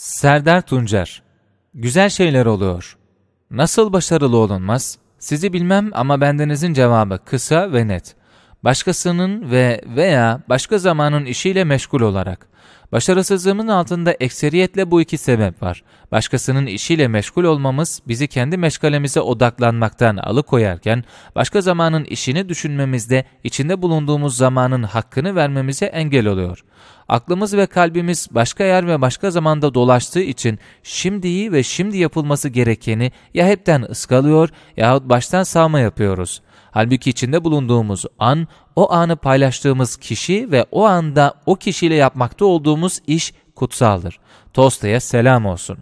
Serdar Tuncer Güzel şeyler oluyor. Nasıl başarılı olunmaz? Sizi bilmem ama bendenizin cevabı kısa ve net. Başkasının ve veya başka zamanın işiyle meşgul olarak. Başarısızlığımın altında ekseriyetle bu iki sebep var. Başkasının işiyle meşgul olmamız bizi kendi meşgalemize odaklanmaktan alıkoyarken, başka zamanın işini düşünmemizde içinde bulunduğumuz zamanın hakkını vermemize engel oluyor. Aklımız ve kalbimiz başka yer ve başka zamanda dolaştığı için şimdiyi ve şimdi yapılması gerekeni ya hepten ıskalıyor yahut baştan sağma yapıyoruz.'' Halbuki içinde bulunduğumuz an, o anı paylaştığımız kişi ve o anda o kişiyle yapmakta olduğumuz iş kutsaldır. Tosta'ya selam olsun.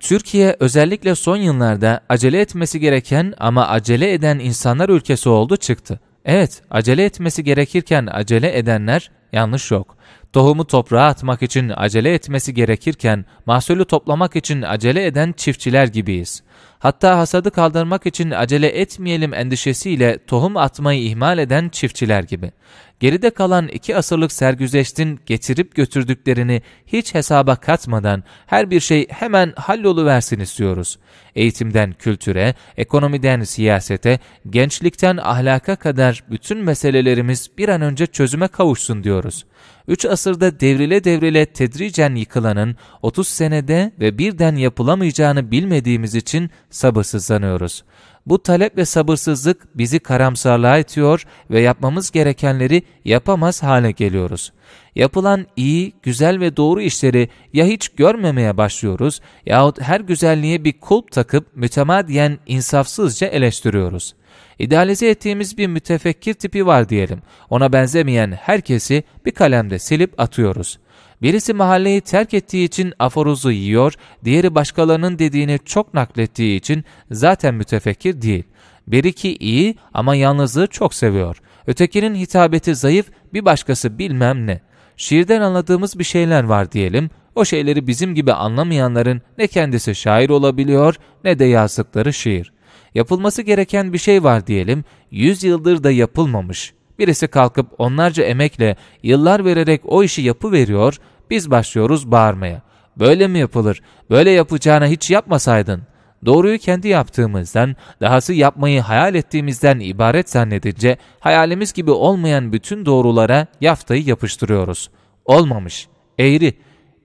Türkiye özellikle son yıllarda acele etmesi gereken ama acele eden insanlar ülkesi oldu çıktı. Evet, acele etmesi gerekirken acele edenler yanlış yok tohumu toprağa atmak için acele etmesi gerekirken mahsulü toplamak için acele eden çiftçiler gibiyiz. Hatta hasadı kaldırmak için acele etmeyelim endişesiyle tohum atmayı ihmal eden çiftçiler gibi. Geride kalan iki asırlık sergüzeştin getirip götürdüklerini hiç hesaba katmadan her bir şey hemen versin istiyoruz. Eğitimden kültüre, ekonomiden siyasete, gençlikten ahlaka kadar bütün meselelerimiz bir an önce çözüme kavuşsun diyoruz. Üç asırda devrile devrile tedricen yıkılanın 30 senede ve birden yapılamayacağını bilmediğimiz için sabırsızlanıyoruz. Bu talep ve sabırsızlık bizi karamsarlığa itiyor ve yapmamız gerekenleri yapamaz hale geliyoruz. Yapılan iyi, güzel ve doğru işleri ya hiç görmemeye başlıyoruz yahut her güzelliğe bir kulp takıp mütemadiyen insafsızca eleştiriyoruz. İdealize ettiğimiz bir mütefekkir tipi var diyelim. Ona benzemeyen herkesi bir kalemde silip atıyoruz.'' Birisi mahalleyi terk ettiği için aforozu yiyor, diğeri başkalarının dediğini çok naklettiği için zaten mütefekkir değil. Biri ki iyi ama yalnızlığı çok seviyor. Ötekinin hitabeti zayıf, bir başkası bilmem ne. Şiirden anladığımız bir şeyler var diyelim. O şeyleri bizim gibi anlamayanların ne kendisi şair olabiliyor ne de yazdıkları şiir. Yapılması gereken bir şey var diyelim. Yüz yıldır da yapılmamış. Birisi kalkıp onlarca emekle, yıllar vererek o işi yapı veriyor, biz başlıyoruz bağırmaya. Böyle mi yapılır? Böyle yapacağına hiç yapmasaydın doğruyu kendi yaptığımızdan, dahası yapmayı hayal ettiğimizden ibaret zannedince hayalimiz gibi olmayan bütün doğrulara yaftayı yapıştırıyoruz. Olmamış, eğri,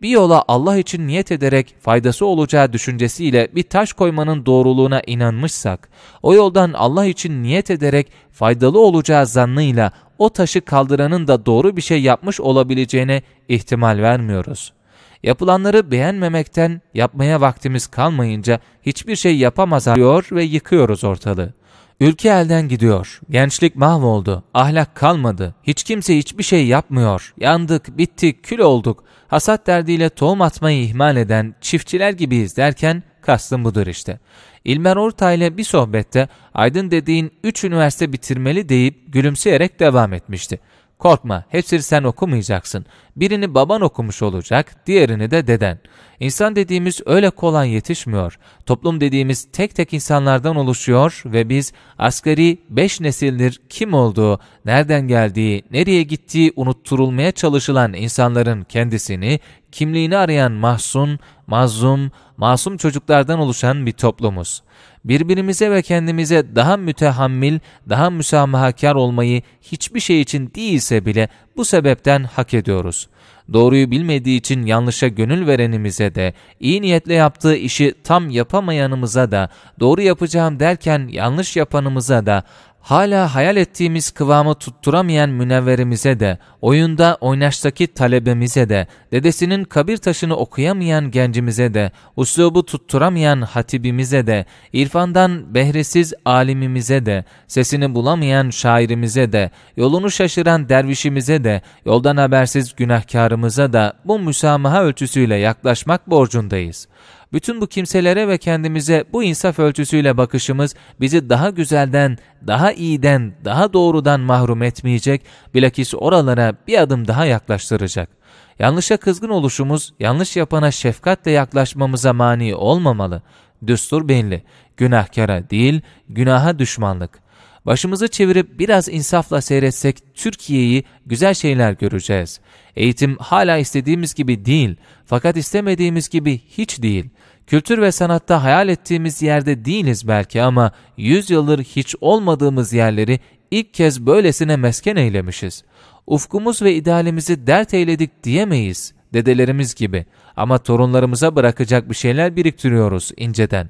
bir yola Allah için niyet ederek faydası olacağı düşüncesiyle bir taş koymanın doğruluğuna inanmışsak, o yoldan Allah için niyet ederek faydalı olacağı zannıyla o taşı kaldıranın da doğru bir şey yapmış olabileceğine ihtimal vermiyoruz.'' Yapılanları beğenmemekten yapmaya vaktimiz kalmayınca hiçbir şey yapamaz diyor ve yıkıyoruz ortalığı. Ülke elden gidiyor. Gençlik mahvoldu. Ahlak kalmadı. Hiç kimse hiçbir şey yapmıyor. Yandık, bittik, kül olduk. Hasat derdiyle tohum atmayı ihmal eden çiftçiler gibiyiz derken kastım budur işte. İlmer Orta ile bir sohbette Aydın dediğin 3 üniversite bitirmeli deyip gülümseyerek devam etmişti. Korkma, hepsini sen okumayacaksın. Birini baban okumuş olacak, diğerini de deden. İnsan dediğimiz öyle kolay yetişmiyor. Toplum dediğimiz tek tek insanlardan oluşuyor ve biz asgari beş nesildir kim olduğu, nereden geldiği, nereye gittiği unutturulmaya çalışılan insanların kendisini, kimliğini arayan mahzun, mazlum, masum çocuklardan oluşan bir toplumuz. Birbirimize ve kendimize daha mütehammil, daha müsamahakar olmayı hiçbir şey için değilse bile bu sebepten hak ediyoruz. Doğruyu bilmediği için yanlışa gönül verenimize de, iyi niyetle yaptığı işi tam yapamayanımıza da, doğru yapacağım derken yanlış yapanımıza da, hala hayal ettiğimiz kıvamı tutturamayan münevverimize de, oyunda oynaştaki talebemize de, dedesinin kabir taşını okuyamayan gencimize de, uslubu tutturamayan hatibimize de, irfandan behresiz alimimize de, sesini bulamayan şairimize de, yolunu şaşıran dervişimize de, yoldan habersiz günahkarımıza da bu müsamaha ölçüsüyle yaklaşmak borcundayız.'' Bütün bu kimselere ve kendimize bu insaf ölçüsüyle bakışımız bizi daha güzelden, daha iyiden, daha doğrudan mahrum etmeyecek, bilakis oralara bir adım daha yaklaştıracak. Yanlışa kızgın oluşumuz, yanlış yapana şefkatle yaklaşmamıza mani olmamalı. Düstur belli, günahkara değil, günaha düşmanlık. Başımızı çevirip biraz insafla seyretsek Türkiye'yi güzel şeyler göreceğiz. Eğitim hala istediğimiz gibi değil fakat istemediğimiz gibi hiç değil. Kültür ve sanatta hayal ettiğimiz yerde değiliz belki ama 100 yıldır hiç olmadığımız yerleri ilk kez böylesine mesken eylemişiz. Ufkumuz ve idealimizi dert eyledik diyemeyiz dedelerimiz gibi ama torunlarımıza bırakacak bir şeyler biriktiriyoruz inceden.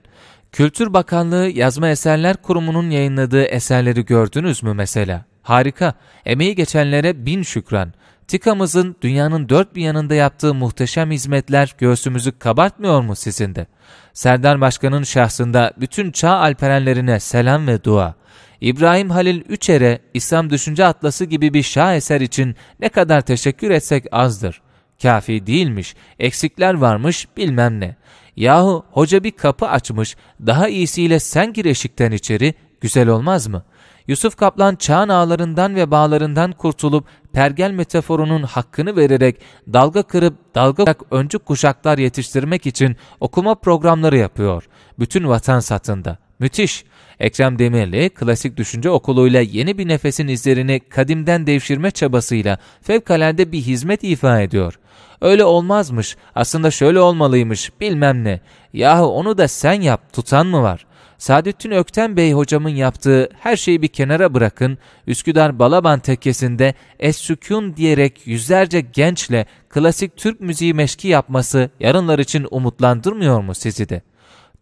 Kültür Bakanlığı Yazma Eserler Kurumu'nun yayınladığı eserleri gördünüz mü mesela? Harika, emeği geçenlere bin şükran. TİKA'mızın dünyanın dört bir yanında yaptığı muhteşem hizmetler göğsümüzü kabartmıyor mu sizin de? Serdar Başkan'ın şahsında bütün çağ alperenlerine selam ve dua. İbrahim Halil Üçer'e İslam Düşünce Atlası gibi bir eser için ne kadar teşekkür etsek azdır. Kafi değilmiş, eksikler varmış bilmem ne. Yahu hoca bir kapı açmış, daha iyisiyle sen gir eşikten içeri, güzel olmaz mı? Yusuf Kaplan çağın ağlarından ve bağlarından kurtulup pergel metaforunun hakkını vererek dalga kırıp dalga kırak öncü kuşaklar yetiştirmek için okuma programları yapıyor. Bütün vatan satında. Müthiş. Ekrem Demirli, klasik düşünce okuluyla yeni bir nefesin izlerini kadimden devşirme çabasıyla fevkalade bir hizmet ifa ediyor. Öyle olmazmış, aslında şöyle olmalıymış, bilmem ne. Yahu onu da sen yap, tutan mı var? Saadettin Ökten Bey hocamın yaptığı her şeyi bir kenara bırakın, Üsküdar Balaban Tekkesi'nde Es-Sükun diyerek yüzlerce gençle klasik Türk müziği meşki yapması yarınlar için umutlandırmıyor mu sizi de?''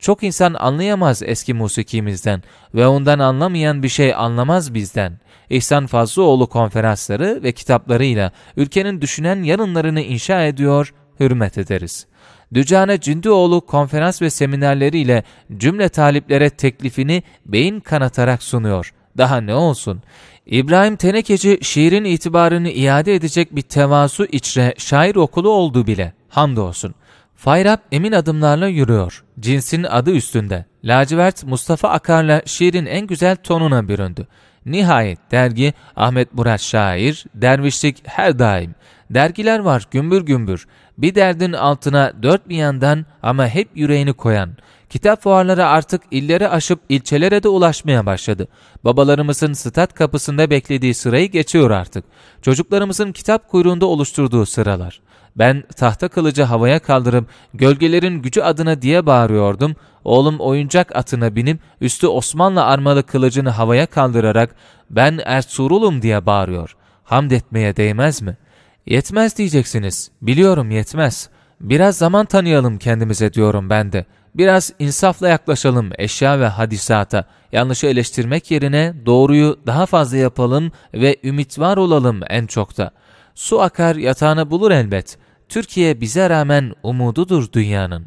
Çok insan anlayamaz eski musikimizden ve ondan anlamayan bir şey anlamaz bizden. İhsan Fazlıoğlu konferansları ve kitaplarıyla ülkenin düşünen yanınlarını inşa ediyor, hürmet ederiz. Dücane Cindioğlu konferans ve seminerleriyle cümle taliplere teklifini beyin kanatarak sunuyor. Daha ne olsun? İbrahim Tenekeci şiirin itibarını iade edecek bir tevazu içre şair okulu oldu bile. Hamdolsun. Fayrap emin adımlarla yürüyor. Cinsinin adı üstünde. Lacivert Mustafa Akar'la şiirin en güzel tonuna büründü. Nihayet dergi Ahmet Murat Şair, dervişlik her daim. Dergiler var gümbür gümbür. Bir derdin altına dört bir yandan ama hep yüreğini koyan. Kitap fuarları artık illere aşıp ilçelere de ulaşmaya başladı. Babalarımızın stat kapısında beklediği sırayı geçiyor artık. Çocuklarımızın kitap kuyruğunda oluşturduğu sıralar. Ben tahta kılıcı havaya kaldırıp gölgelerin gücü adına diye bağırıyordum. Oğlum oyuncak atına binip üstü Osmanlı armalı kılıcını havaya kaldırarak ben Ertuğrul'um diye bağırıyor. Hamd etmeye değmez mi? Yetmez diyeceksiniz. Biliyorum yetmez. Biraz zaman tanıyalım kendimize diyorum ben de. Biraz insafla yaklaşalım eşya ve hadisata. Yanlışı eleştirmek yerine doğruyu daha fazla yapalım ve ümit var olalım en çok da.'' Su akar yatağını bulur elbet. Türkiye bize rağmen umududur dünyanın.